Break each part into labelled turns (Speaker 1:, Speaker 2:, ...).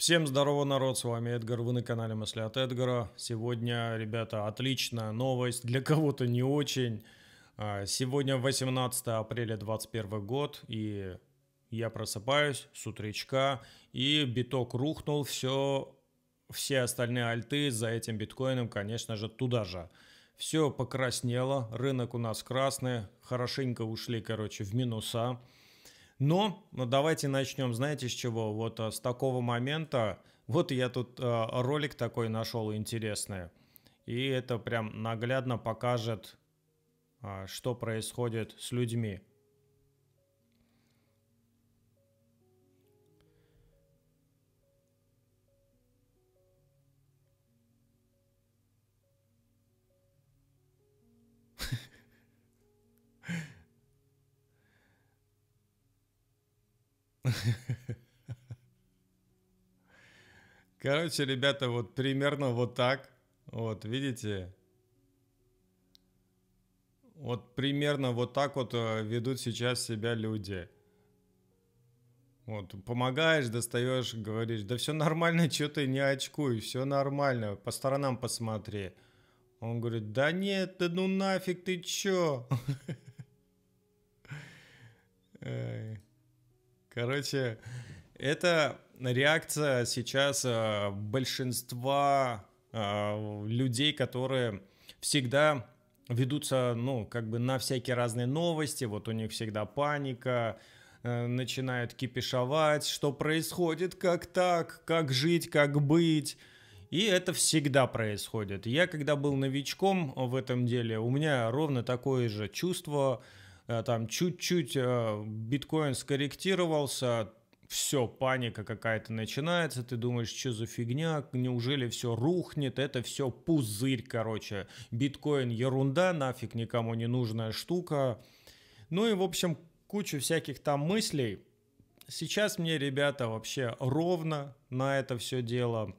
Speaker 1: Всем здорово, народ, с вами Эдгар, вы на канале Мысли от Эдгара. Сегодня, ребята, отличная новость, для кого-то не очень. А, сегодня 18 апреля 2021 год, и я просыпаюсь с утречка, и биток рухнул, все, все остальные альты за этим биткоином, конечно же, туда же. Все покраснело, рынок у нас красный, хорошенько ушли, короче, в минуса. Но, но давайте начнем, знаете, с чего? Вот э, с такого момента, вот я тут э, ролик такой нашел интересный, и это прям наглядно покажет, э, что происходит с людьми. Короче, ребята, вот примерно вот так. Вот, видите? Вот примерно вот так вот э, ведут сейчас себя люди. Вот, помогаешь, достаешь, говоришь, да все нормально, что ты не очкуй, все нормально, по сторонам посмотри. Он говорит, да нет, да ну нафиг ты чё? Короче, это реакция сейчас а, большинства а, людей, которые всегда ведутся, ну, как бы на всякие разные новости, вот у них всегда паника, э, начинают кипишовать, что происходит, как так, как жить, как быть. И это всегда происходит. Я когда был новичком в этом деле, у меня ровно такое же чувство, Э, там чуть-чуть э, биткоин скорректировался, все, паника какая-то начинается, ты думаешь, что за фигня, неужели все рухнет, это все пузырь, короче. Биткоин ерунда, нафиг никому не нужная штука. Ну и, в общем, кучу всяких там мыслей. Сейчас мне, ребята, вообще ровно на это все дело.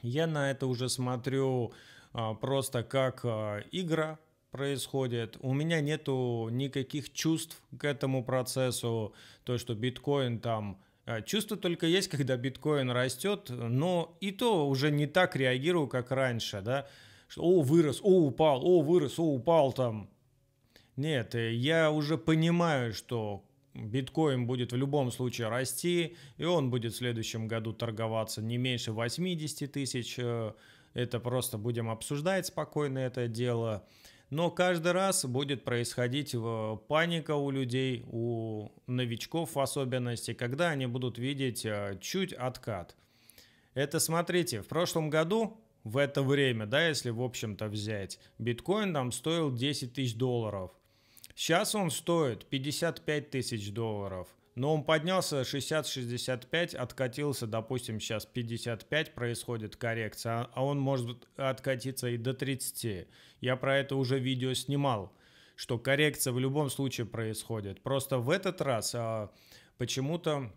Speaker 1: Я на это уже смотрю а, просто как а, игра, происходит. У меня нету никаких чувств к этому процессу, то, что биткоин там... Э, Чувство только есть, когда биткоин растет, но и то уже не так реагирую, как раньше, да, что «О, вырос! О, упал! О, вырос! О, упал!» там. Нет, э, я уже понимаю, что биткоин будет в любом случае расти, и он будет в следующем году торговаться не меньше 80 тысяч. Э. Это просто будем обсуждать спокойно это дело но каждый раз будет происходить э, паника у людей, у новичков в особенности, когда они будут видеть э, чуть откат. Это смотрите, в прошлом году в это время, да, если в общем-то взять, биткоин там стоил 10 тысяч долларов. Сейчас он стоит 55 тысяч долларов – но он поднялся 60-65, откатился, допустим, сейчас 55 происходит коррекция, а, а он может откатиться и до 30. Я про это уже видео снимал, что коррекция в любом случае происходит. Просто в этот раз а, почему-то,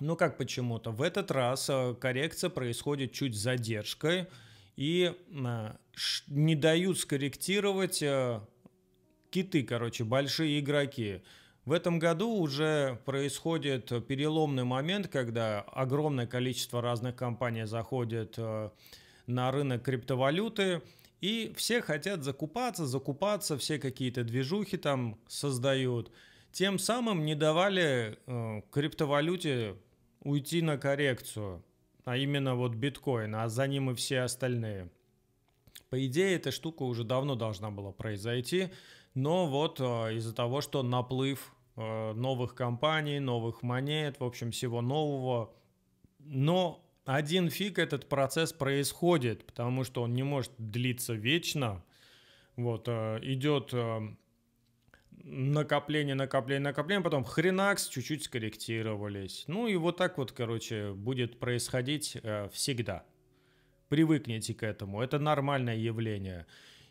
Speaker 1: ну как почему-то, в этот раз а, коррекция происходит чуть с задержкой и а, не дают скорректировать а, киты, короче, большие игроки. В этом году уже происходит переломный момент, когда огромное количество разных компаний заходит э, на рынок криптовалюты, и все хотят закупаться, закупаться, все какие-то движухи там создают. Тем самым не давали э, криптовалюте уйти на коррекцию, а именно вот биткоин, а за ним и все остальные. По идее, эта штука уже давно должна была произойти, но вот э, из-за того, что наплыв Э, новых компаний, новых монет, в общем, всего нового. Но один фиг этот процесс происходит, потому что он не может длиться вечно. Вот, э, идет э, накопление, накопление, накопление, потом хренакс, чуть-чуть скорректировались. Ну и вот так вот, короче, будет происходить всегда. Привыкните к этому, это нормальное явление.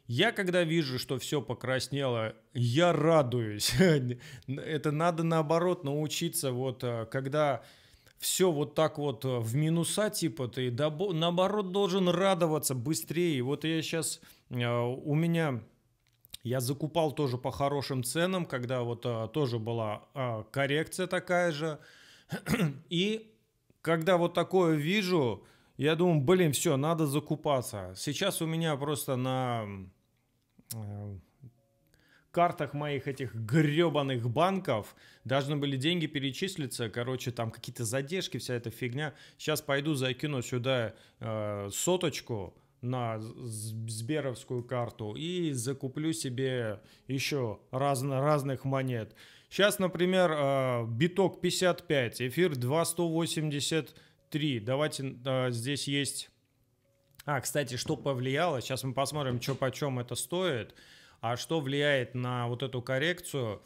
Speaker 1: Я когда вижу, что все покраснело, я радуюсь. Это надо наоборот научиться, вот э, когда все вот так вот э, в минуса, типа ты добо- наоборот должен радоваться быстрее. Вот я сейчас, э, у меня я закупал тоже по хорошим ценам, когда вот тоже была коррекция такая же. И когда вот такое вижу, я думаю, блин, все, надо закупаться. Сейчас у меня просто на Эм, картах моих этих гребаных банков должны были деньги перечислиться, короче, там какие-то задержки, вся эта фигня. Сейчас пойду закину сюда э, соточку на сберовскую карту и закуплю себе еще разно, разных монет. Сейчас, например, э, биток 55, эфир 2183. Давайте э, здесь есть а, кстати, что повлияло, сейчас мы посмотрим, что почем это стоит, а что влияет на вот эту коррекцию.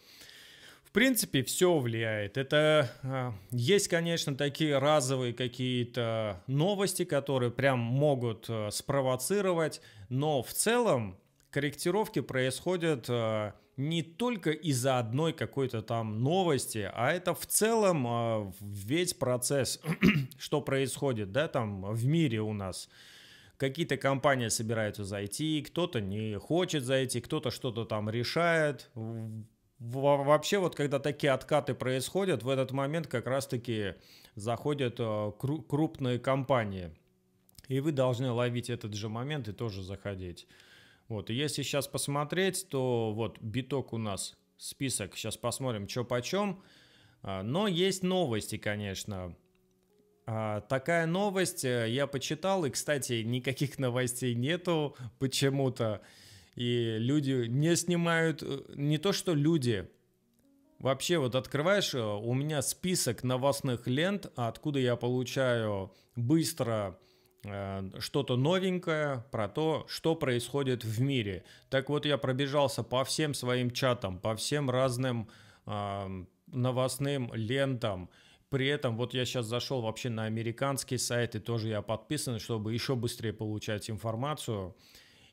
Speaker 1: В принципе, все влияет. Это а, есть, конечно, такие разовые какие-то новости, которые прям могут э, спровоцировать, но в целом корректировки происходят э, не только из-за одной какой-то там новости, а это в целом э, весь процесс, что происходит, да, там в мире у нас какие-то компании собираются зайти, кто-то не хочет зайти, кто-то что-то там решает. Вообще вот когда такие откаты происходят, в этот момент как раз-таки заходят э, крупные компании. И вы должны ловить этот же момент и тоже заходить. Вот, и если сейчас посмотреть, то вот биток у нас список. Сейчас посмотрим, что почем. А, но есть новости, конечно. А, такая новость э, я почитал, и, кстати, никаких новостей нету почему-то. И люди не снимают, э, не то что люди, Вообще, вот открываешь, э, у меня список новостных лент, откуда я получаю быстро что-то новенькое про то, что происходит в мире. Так вот, я пробежался по всем своим чатам, по всем разным новостным лентам. При этом вот я сейчас зашел вообще на американские сайты, тоже я подписан, чтобы еще быстрее получать информацию.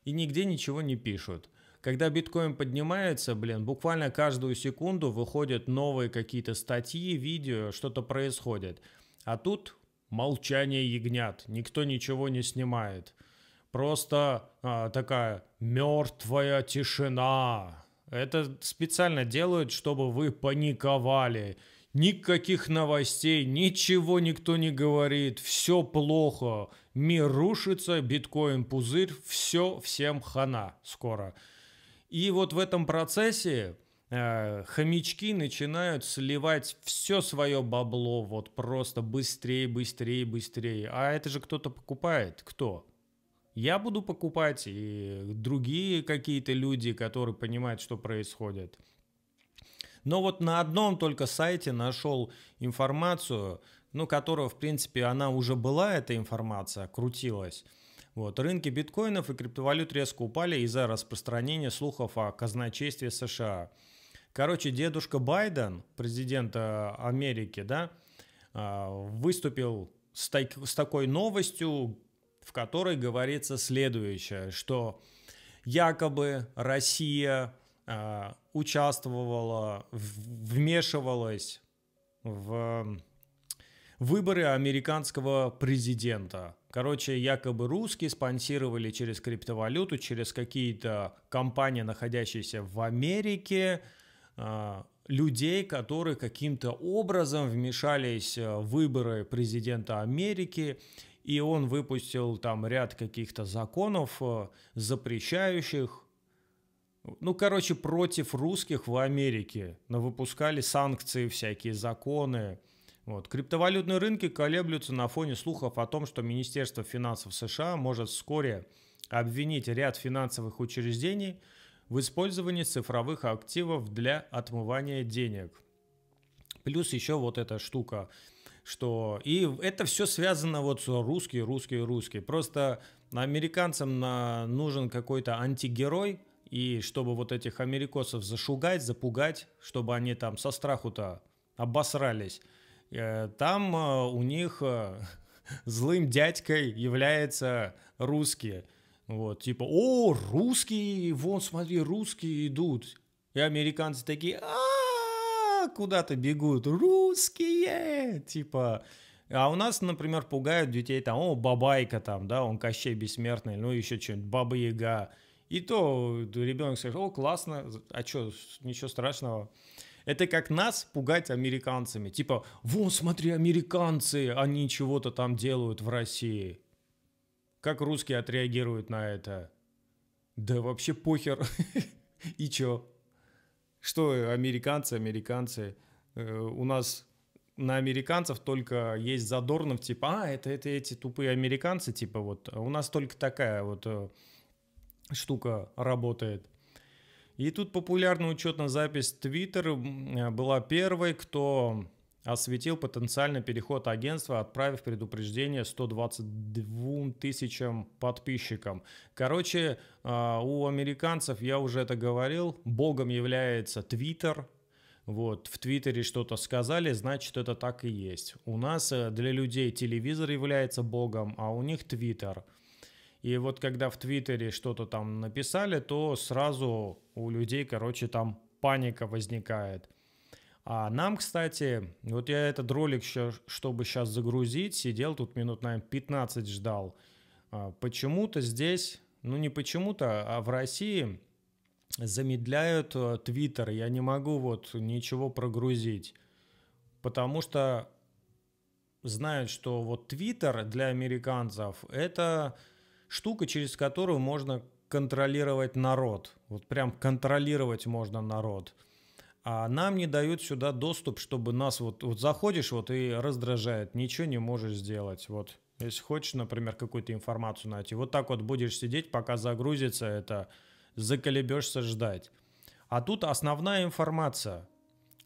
Speaker 1: И нигде ничего не пишут. Когда биткоин поднимается, блин, буквально каждую секунду выходят новые какие-то статьи, видео, что-то происходит. А тут молчание ягнят, никто ничего не снимает. Просто а, такая мертвая тишина. Это специально делают, чтобы вы паниковали Никаких новостей, ничего никто не говорит, все плохо, мир рушится, биткоин пузырь, все всем хана скоро. И вот в этом процессе э, хомячки начинают сливать все свое бабло вот просто быстрее, быстрее, быстрее. А это же кто-то покупает. Кто? Я буду покупать и другие какие-то люди, которые понимают, что происходит. Но вот на одном только сайте нашел информацию, ну, которая, в принципе, она уже была, эта информация, крутилась. Вот. Рынки биткоинов и криптовалют резко упали из-за распространения слухов о казначействе США. Короче, дедушка Байден, президент э, Америки, да, э, выступил с, так, с такой новостью, в которой говорится следующее, что якобы Россия э, участвовала, вмешивалась в выборы американского президента. Короче, якобы русские спонсировали через криптовалюту, через какие-то компании, находящиеся в Америке, а, людей, которые каким-то образом вмешались в выборы президента Америки, и он выпустил там ряд каких-то законов, э, запрещающих ну, короче, против русских в Америке. Но выпускали санкции, всякие законы. Вот. Криптовалютные рынки колеблются на фоне слухов о том, что Министерство финансов США может вскоре обвинить ряд финансовых учреждений в использовании цифровых активов для отмывания денег. Плюс еще вот эта штука, что... И это все связано вот с русские, русские, русские. Просто американцам на нужен какой-то антигерой – и чтобы вот этих америкосов зашугать, запугать, чтобы они там со страху-то обосрались, э, там э, у них э, злым дядькой является русские. Вот, типа, о, русские, вон, смотри, русские идут. И американцы такие, а куда-то бегут, русские, типа. А у нас, например, пугают детей там, о, бабайка там, да, он Кощей Бессмертный, ну еще что-нибудь, Баба Яга. И то ребенок скажет, о, классно, а что, ничего страшного. Это как нас пугать американцами. Типа, вон, смотри, американцы, они чего-то там делают в России. Как русские отреагируют на это? Да вообще похер. И чё? Что американцы, американцы? Э, у нас на американцев только есть Задорнов, типа, а, это, это эти тупые американцы, типа, вот. А у нас только такая вот э, штука работает. И тут популярная учетная запись Twitter э, была первой, кто осветил потенциальный переход агентства, отправив предупреждение 122 тысячам подписчикам. Короче, а, у американцев, я уже это говорил, богом является Твиттер. Вот, в Твиттере что-то сказали, значит, это так и есть. У нас э, для людей телевизор является богом, а у них Твиттер – и вот когда в Твиттере что-то там написали, то сразу у людей, короче, там паника возникает. А нам, кстати, вот я этот ролик, чтобы сейчас загрузить, сидел тут минут, наверное, 15 ждал. А почему-то здесь, ну не почему-то, а в России замедляют э, Твиттер. Я не могу вот ничего прогрузить, потому что знают, что вот Твиттер для американцев – это штука, через которую можно контролировать народ. Вот прям контролировать можно народ. А нам не дают сюда доступ, чтобы нас вот, вот заходишь вот и раздражает, ничего не можешь сделать. Вот если хочешь, например, какую-то информацию найти, вот так вот будешь сидеть, пока загрузится это, заколебешься ждать. А тут основная информация.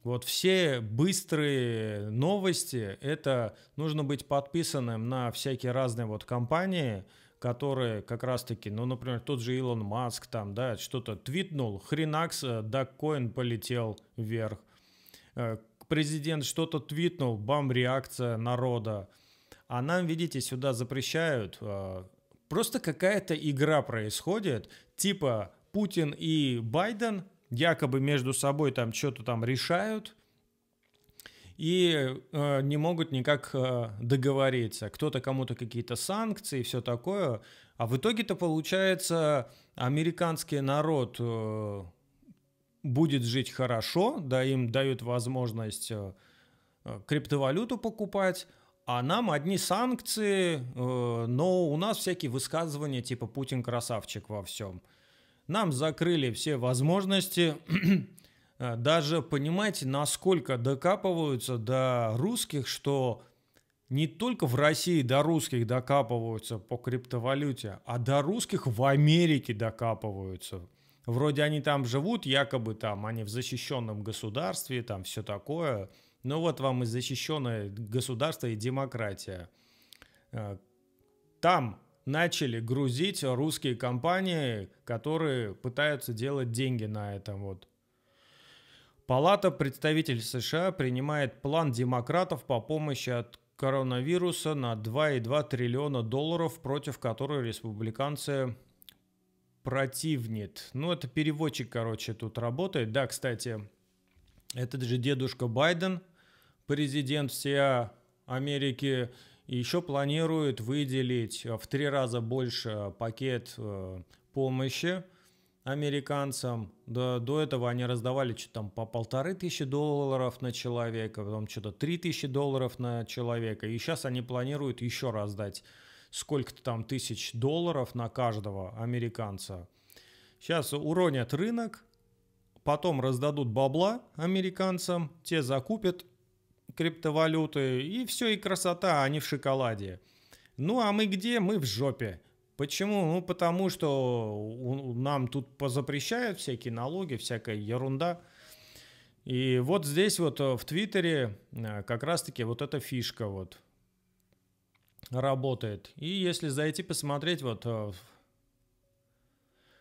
Speaker 1: Вот все быстрые новости, это нужно быть подписанным на всякие разные вот компании, которые как раз-таки, ну, например, тот же Илон Маск там, да, что-то твитнул, хренакс, даккоин э, полетел вверх. Э, президент что-то твитнул, бам, реакция народа. А нам, видите, сюда запрещают. Э, просто какая-то игра происходит, типа Путин и Байден якобы между собой там что-то там решают, и э, не могут никак э, договориться. Кто-то кому-то какие-то санкции, и все такое. А в итоге-то получается, американский народ э, будет жить хорошо, да, им дают возможность э, э криптовалюту покупать, а нам одни санкции, э, но у нас всякие высказывания типа «Путин красавчик во всем». Нам закрыли все возможности Э, даже понимаете, насколько докапываются до русских, что не только в России до русских докапываются по криптовалюте, а до русских в Америке докапываются. Вроде они там живут, якобы там они в защищенном государстве, там все такое. Но вот вам и защищенное государство и демократия. Э, там начали грузить русские компании, которые пытаются делать деньги на этом вот. Палата представителей США принимает план демократов по помощи от коронавируса на 2,2 триллиона долларов, против которой республиканцы противнит. Ну, это переводчик, короче, тут работает. Да, кстати, этот же дедушка Байден, президент всея Америки, еще планирует выделить в три раза больше пакет э, помощи – американцам. До, до этого они раздавали что-то там по полторы тысячи долларов на человека, потом что-то три тысячи долларов на человека. И сейчас они планируют еще раздать сколько-то там тысяч долларов на каждого американца. Сейчас уронят рынок, потом раздадут бабла американцам, те закупят криптовалюты, и все, и красота, они в шоколаде. Ну а мы где? Мы в жопе. Почему? Ну, потому что у, нам тут позапрещают всякие налоги, всякая ерунда. И вот здесь вот э, в Твиттере э, как раз-таки вот эта фишка вот работает. И если зайти посмотреть вот э, в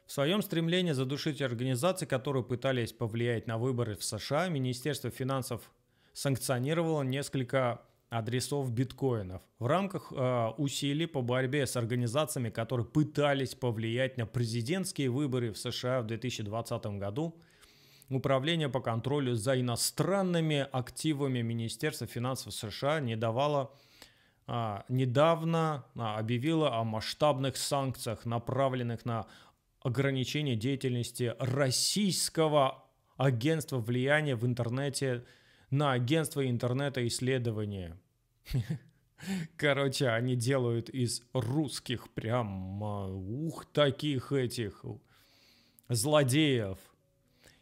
Speaker 1: своем стремлении задушить организации, которые пытались повлиять на выборы в США, Министерство финансов санкционировало несколько адресов биткоинов в рамках э, усилий по борьбе с организациями, которые пытались повлиять на президентские выборы в США в 2020 году. Управление по контролю за иностранными активами Министерства финансов США не давало а, недавно а, объявила о масштабных санкциях, направленных на ограничение деятельности российского агентства влияния в интернете на агентство интернета исследования. Короче, они делают из русских прям, ух, таких этих злодеев.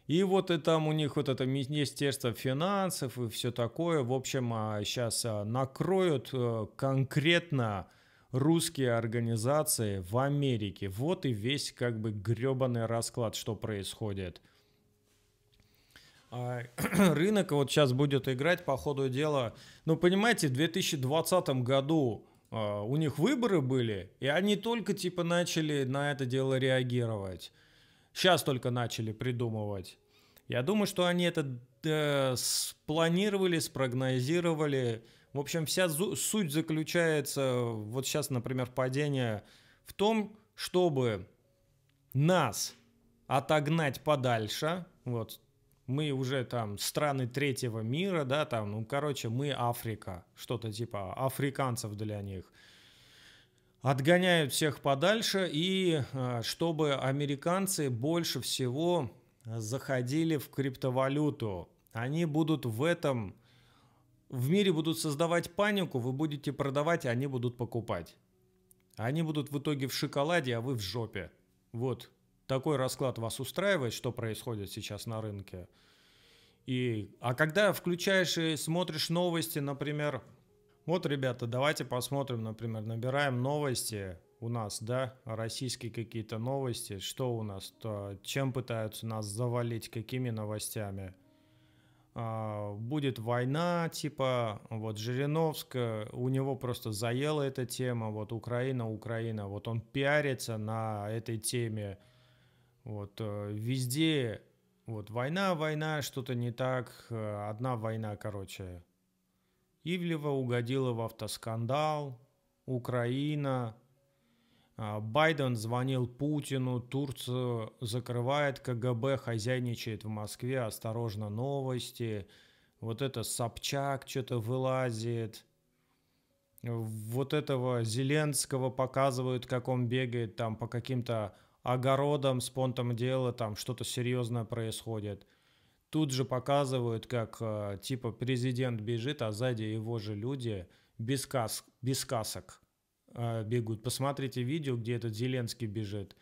Speaker 1: И вот и там у них вот это Министерство финансов и все такое. В общем, сейчас а а, накроют э, конкретно русские организации в Америке. Вот и весь как бы гребаный расклад, что происходит – а, рынок вот сейчас будет играть по ходу дела. Ну, понимаете, в 2020 году а, у них выборы были, и они только типа начали на это дело реагировать. Сейчас только начали придумывать. Я думаю, что они это э, спланировали, спрогнозировали. В общем, вся суть заключается, вот сейчас, например, падение в том, чтобы нас отогнать подальше, вот мы уже там страны третьего мира, да, там, ну, короче, мы Африка, что-то типа африканцев для них. Отгоняют всех подальше, и а, чтобы американцы больше всего заходили в криптовалюту, они будут в этом, в мире будут создавать панику, вы будете продавать, они будут покупать. Они будут в итоге в шоколаде, а вы в жопе. Вот, такой расклад вас устраивает, что происходит сейчас на рынке. И, а когда включаешь и смотришь новости, например, вот, ребята, давайте посмотрим, например, набираем новости у нас, да, российские какие-то новости, что у нас, то, чем пытаются нас завалить, какими новостями. А, будет война, типа, вот Жириновск, у него просто заела эта тема, вот Украина, Украина, вот он пиарится на этой теме, вот э, везде вот война, война, что-то не так, э, одна война, короче. Ивлева угодила в автоскандал, Украина, а, Байден звонил Путину, Турцию закрывает, КГБ хозяйничает в Москве, осторожно, новости. Вот это Собчак что-то вылазит. Вот этого Зеленского показывают, как он бегает там по каким-то огородом с понтом дела там что-то серьезное происходит. Тут же показывают, как э, типа президент бежит, а сзади его же люди без, кас без касок э, бегут. Посмотрите видео, где этот Зеленский бежит.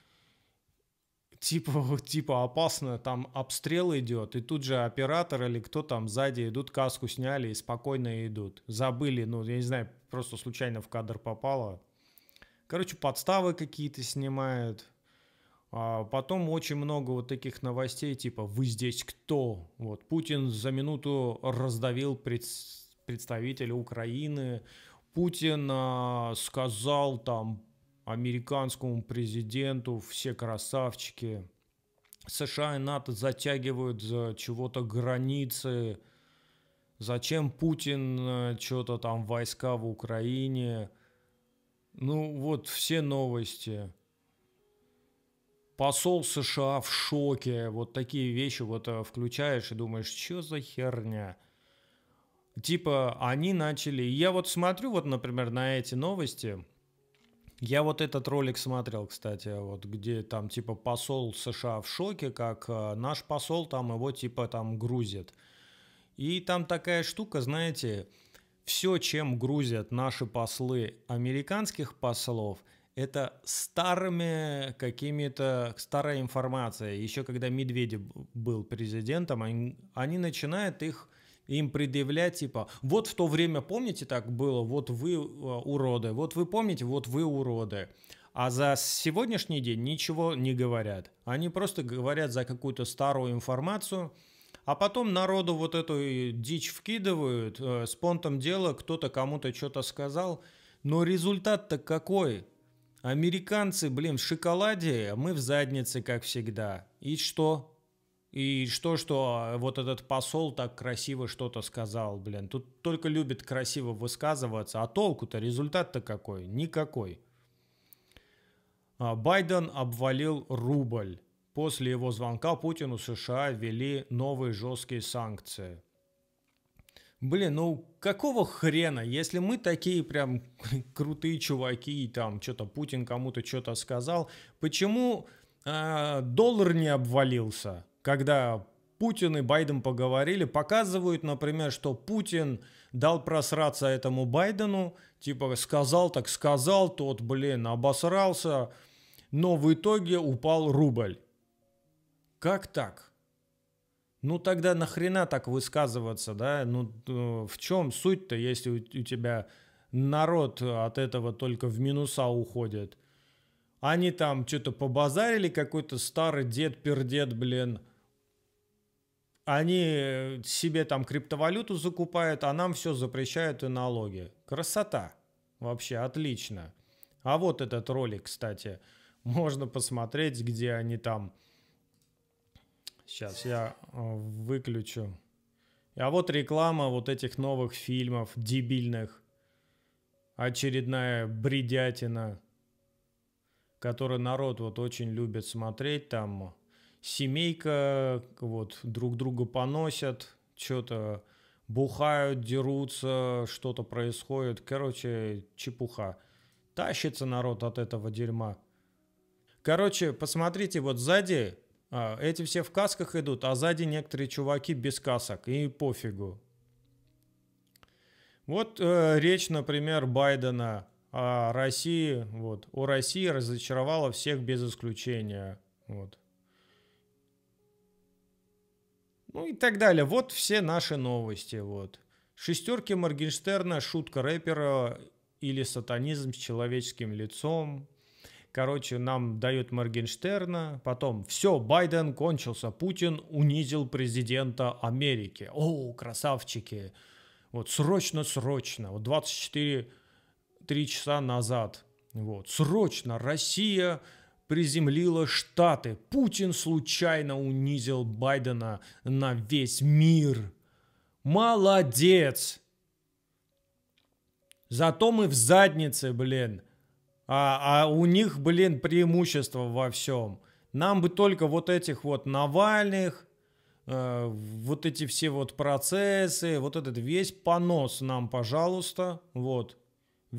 Speaker 1: Типа, типа опасно, там обстрел идет, и тут же оператор или кто там сзади идут, каску сняли и спокойно идут. Забыли, ну, я не знаю, просто случайно в кадр попало. Короче, подставы какие-то снимают – а потом очень много вот таких новостей, типа «Вы здесь кто?». Вот, Путин за минуту раздавил пред... представителя Украины, Путин а, сказал там американскому президенту «Все красавчики», США и НАТО затягивают за чего-то границы, зачем Путин а, что-то там войска в Украине. Ну вот все новости – посол США в шоке, вот такие вещи вот э, включаешь и думаешь, что за херня? Типа, они начали... Я вот смотрю, вот, например, на эти новости, я вот этот ролик смотрел, кстати, вот где там типа посол США в шоке, как э, наш посол там его типа там грузит. И там такая штука, знаете, все, чем грузят наши послы американских послов – это старыми какими-то, старая информация. Еще когда Медведев был президентом, они, они начинают их им предъявлять, типа, вот в то время, помните, так было, вот вы э, уроды, вот вы помните, вот вы уроды. А за сегодняшний день ничего не говорят. Они просто говорят за какую-то старую информацию, а потом народу вот эту дичь вкидывают, э, с понтом дела кто-то кому-то что-то сказал, но результат-то какой? Американцы, блин, в шоколаде, а мы в заднице, как всегда. И что? И что, что вот этот посол так красиво что-то сказал, блин. Тут только любит красиво высказываться, а толку-то, результат-то какой? Никакой. А, Байден обвалил рубль. После его звонка Путину США ввели новые жесткие санкции блин, ну какого хрена, если мы такие прям крутые чуваки, и там что-то Путин кому-то что-то сказал, почему э, доллар не обвалился, когда Путин и Байден поговорили, показывают, например, что Путин дал просраться этому Байдену, типа сказал так сказал, тот, блин, обосрался, но в итоге упал рубль. Как так? Ну тогда нахрена так высказываться, да? Ну э, в чем суть-то, если у, тебя народ от этого только в минуса уходит? Они там что-то побазарили, какой-то старый дед-пердед, блин. Они э, себе там криптовалюту закупают, а нам все запрещают и налоги. Красота. Вообще отлично. А вот этот ролик, кстати, можно посмотреть, где они там Сейчас я э, выключу. А вот реклама вот этих новых фильмов дебильных. Очередная бредятина, которую народ вот очень любит смотреть. Там семейка, вот друг друга поносят, что-то бухают, дерутся, что-то происходит. Короче, чепуха. Тащится народ от этого дерьма. Короче, посмотрите, вот сзади а, эти все в касках идут, а сзади некоторые чуваки без касок, и пофигу. Вот э, речь, например, Байдена о России, вот, о России разочаровала всех без исключения, вот. Ну и так далее. Вот все наши новости, вот. Шестерки Моргенштерна, шутка рэпера или сатанизм с человеческим лицом, Короче, нам дают Моргенштерна, потом все, Байден кончился, Путин унизил президента Америки. О, красавчики! Вот срочно, срочно, вот 24 3 часа назад, вот, срочно Россия приземлила Штаты. Путин случайно унизил Байдена на весь мир. Молодец! Зато мы в заднице, блин. А, а у них, блин, преимущество во всем. Нам бы только вот этих вот Навальных, э, вот эти все вот процессы, вот этот весь понос нам, пожалуйста, вот.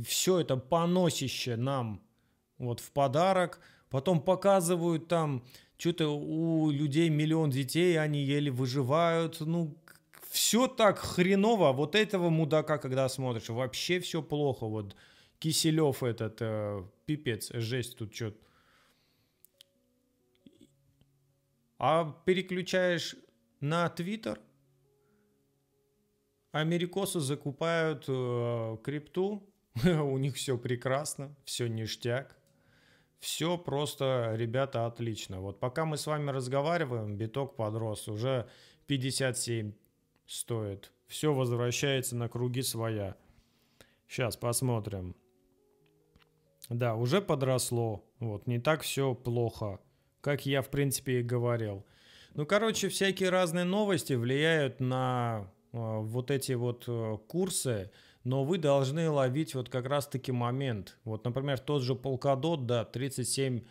Speaker 1: Все это поносище нам вот в подарок. Потом показывают там, что-то у людей миллион детей, они еле выживают. Ну, все так хреново. Вот этого мудака, когда смотришь, вообще все плохо. Вот Киселев этот, э, пипец, жесть тут что-то. А переключаешь на Твиттер, америкосы закупают э, крипту, у них все прекрасно, все ништяк. Все просто, ребята, отлично. Вот пока мы с вами разговариваем, биток подрос, уже 57 стоит. Все возвращается на круги своя. Сейчас посмотрим. Да, уже подросло. Вот, не так все плохо, как я, в принципе, и говорил. Ну, короче, всякие разные новости влияют на э, вот эти вот э, курсы, но вы должны ловить вот как раз-таки момент. Вот, например, тот же Polkadot, да, 37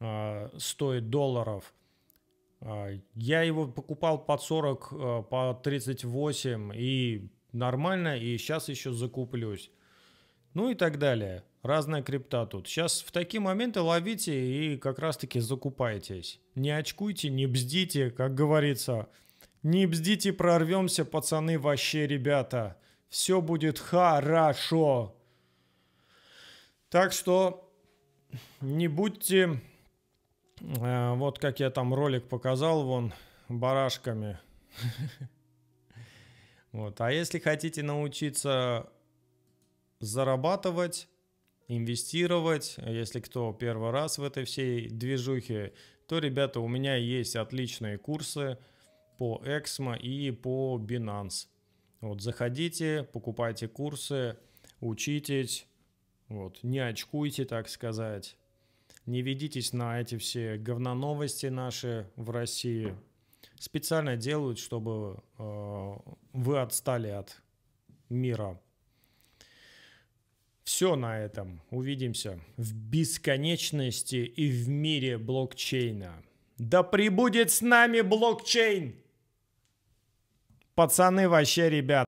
Speaker 1: э, стоит долларов. Э, я его покупал под 40, э, по 38 и нормально, и сейчас еще закуплюсь. Ну и так далее. Разная крипта тут. Сейчас в такие моменты ловите и как раз-таки закупайтесь. Не очкуйте, не бздите, как говорится. Не бздите, прорвемся, пацаны, вообще, ребята. Все будет хорошо. Так что не будьте, э, вот как я там ролик показал, вон, барашками. Вот. А если хотите научиться зарабатывать, инвестировать. Если кто первый раз в этой всей движухе, то, ребята, у меня есть отличные курсы по Эксмо и по Binance. Вот заходите, покупайте курсы, учитесь, вот, не очкуйте, так сказать. Не ведитесь на эти все говноновости наши в России. Специально делают, чтобы э, вы отстали от мира. Все на этом. Увидимся в бесконечности и в мире блокчейна. Да прибудет с нами блокчейн! Пацаны вообще, ребят.